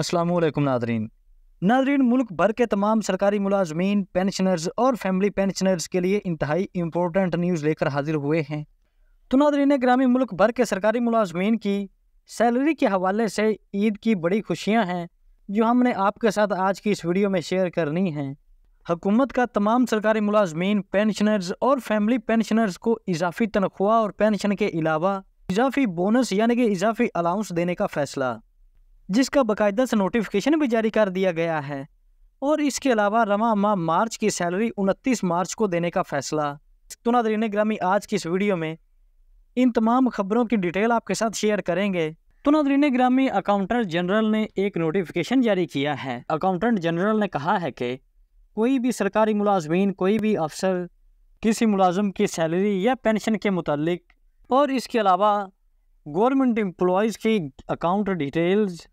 असलकुम Nadreen Nadreen मुल्क भर के तमाम सरकारी मुलाजमीन पेंशनर्स और फैमिली पेंशनर्स के लिए इंतहाई इम्पोर्टेंट न्यूज़ लेकर हाजिर हुए हैं तो नादरीन ग्रामीण मुल्क भर के सरकारी मुलाजमीन की सैलरी के हवाले से ईद की बड़ी खुशियाँ हैं जो हमने आपके साथ आज की इस वीडियो में शेयर करनी हैं हुकूमत का तमाम सरकारी मुलाजमीन पेंशनर्स और फैमिली पेंशनर्स को इजाफी तनख्वाह और पेंशन के अलावा इजाफी बोनस यानी कि इजाफी अलाउंस देने का फ़ैसला जिसका बाकायदा से नोटिफिकेशन भी जारी कर दिया गया है और इसके अलावा रमा माह मार्च की सैलरी उनतीस मार्च को देने का फैसला तुना दरीन ग्रामी आज की इस वीडियो में इन तमाम खबरों की डिटेल आपके साथ शेयर करेंगे तुना दरीन ग्रामी अकाउंटेंट जनरल ने एक नोटिफिकेशन जारी किया है अकाउंटेंट जनरल ने कहा है कि कोई भी सरकारी मुलाजमीन कोई भी अफसर किसी मुलाजम की सैलरी या पेंशन के मुतलक और इसके अलावा गवर्नमेंट एम्प्लॉज की account details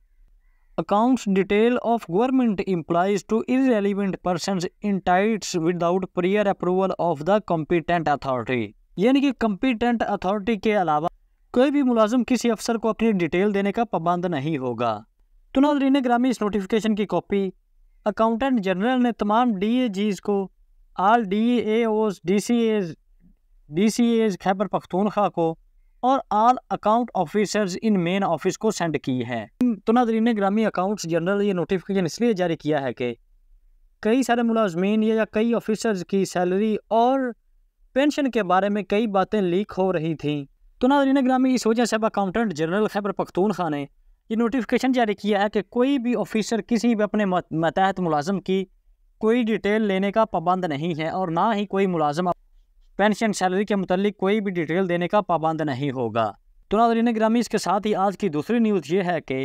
accounts detail of government employees to irrelevant person entities without prior approval of the competent authority यानी कि कम्पिटेंट अथॉरिटी के अलावा कोई भी मुलाजिम किसी अफसर को अपनी डिटेल देने का पाबंद नहीं होगा तो नाजरीन ग्रामीण इस नोटिफिकेशन की कॉपी अकाउंटेंट जनरल ने तमाम डी ए जीज को all D A D C एज डी सी एज खैबर पख्तूनखा को और all account officers in main office को सेंड की है नाजरीन ने ग्रामीण अकाउंट्स जनरल ये नोटिफिकेशन इसलिए जारी किया है कि कई सारे मुलाजमीन या कई ऑफिसर्स की सैलरी और पेंशन के बारे में कई बातें लीक हो रही थी तो ने ग्रामी इस वजह से अब अकाउंटेंट जनरल खैबर खान ने ये नोटिफिकेशन जारी किया है कि कोई भी ऑफिसर किसी भी अपने मतहत मुलाजम की कोई डिटेल लेने का पाबंद नहीं है और ना ही कोई मुलाजम पेंशन सैलरी के मुतलिक कोई भी डिटेल देने का पाबंद नहीं होगा तो नाजरीन ग्रामी इसके साथ ही आज की दूसरी न्यूज़ ये है कि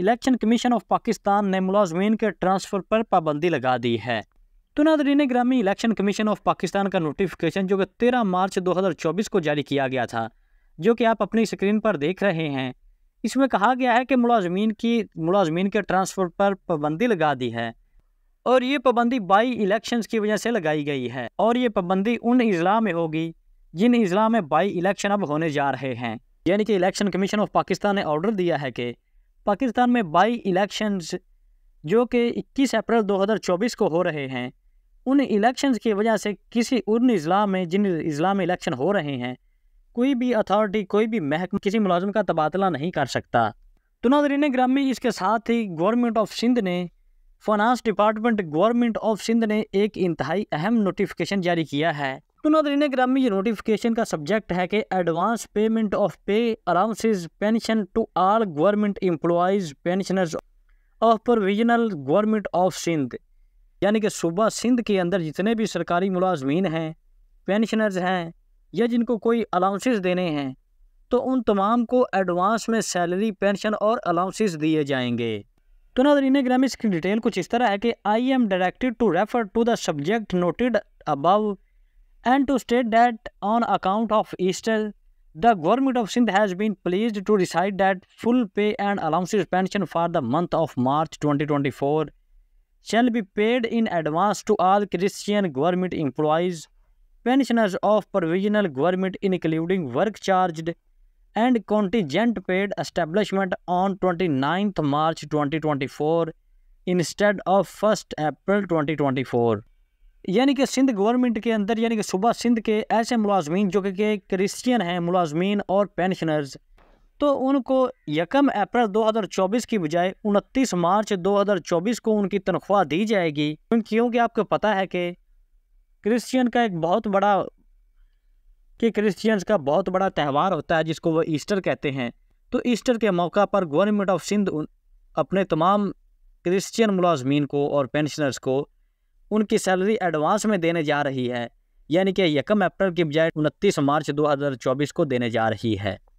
इलेक्शन कमीशन ऑफ पाकिस्तान ने मुलाजमीन के ट्रांसफ़र पर पाबंदी लगा दी है तो नाजरीन ग्रामी इलेक्शन कमीशन ऑफ पाकिस्तान का नोटिफिकेशन जो कि तेरह मार्च चौबीस को जारी किया गया था जो कि आप अपनी स्क्रीन पर देख रहे हैं इसमें कहा गया है कि मुलाजमीन की मुलाजमीन के ट्रांसफ़र पर पाबंदी लगा दी है और ये पाबंदी बाई इलेक्शन की वजह से लगाई गई है और ये पाबंदी उन अजला में होगी जिन अजला में बाई इलेक्शन अब होने जा रहे हैं यानी कि इलेक्शन कमीशन ऑफ पाकिस्तान ने ऑर्डर दिया है कि पाकिस्तान में बाई इलेक्शन जो कि 21 अप्रैल 2024 को हो रहे हैं उन इलेक्शन की वजह से किसी उन अजला में जिन अजला में इलेक्शन हो रहे हैं कोई भी अथॉरिटी कोई भी महकमा किसी मुलाजम का तबादला नहीं कर सकता तो नाजरीन ग्रामी इसके साथ ही गवर्नमेंट ऑफ सिंध ने finance department government of Sindh ने एक इंतहाई अहम नोटिफिकेशन जारी किया है नौदरीन ग्रामी ये नोटिफिकेशन का सब्जेक्ट है कि advance payment of pay allowances pension to all government employees pensioners of provisional government of Sindh यानी कि सूबा सिंध के अंदर जितने भी सरकारी मुलाजमीन हैं पेंशनर्स हैं या जिनको कोई अलाउंसेज देने हैं तो उन तमाम को एडवांस में सैलरी पेंशन और अलाउंसेज दिए जाएंगे तो नाजर इन्हें ग्रामी इसकी डिटेल कुछ इस तरह है कि I am directed to refer to the subject noted above and to state that on account of Easter the government of Sindh has been please to decide that full pay and allowances pension for the month of March twenty twenty four shall be paid in advance to all Christian government employees pensioners of provisional government including work charge and contingent paid and contingent paid twenty twenty 29th March of first April twenty twenty four यानी कि Sindh government के अंदर यानी कि सुबह सिंध के ऐसे मुलाजमीन जो कि क्रिश्चियन हैं मुलाजमीन और पेंशनर्स तो उनको यकम अप्रैल 2024 की बजाय 29 मार्च 2024 को उनकी तनख्वाह दी जाएगी क्योंकि आपको पता है कि क्रिश्चियन का एक बहुत बड़ा कि क्रिश्चियंस का बहुत बड़ा त्यौहार होता है जिसको वह ईस्टर कहते हैं तो ईस्टर के मौका पर गवर्नमेंट ऑफ सिंध अपने तमाम क्रिश्चियन मुलाजमीन को और पेंशनर्स को उनकी सैलरी एडवांस में देने जा रही है यानी कि यकम अप्रैल की बजाय उनतीस मार्च 2024 को देने जा रही है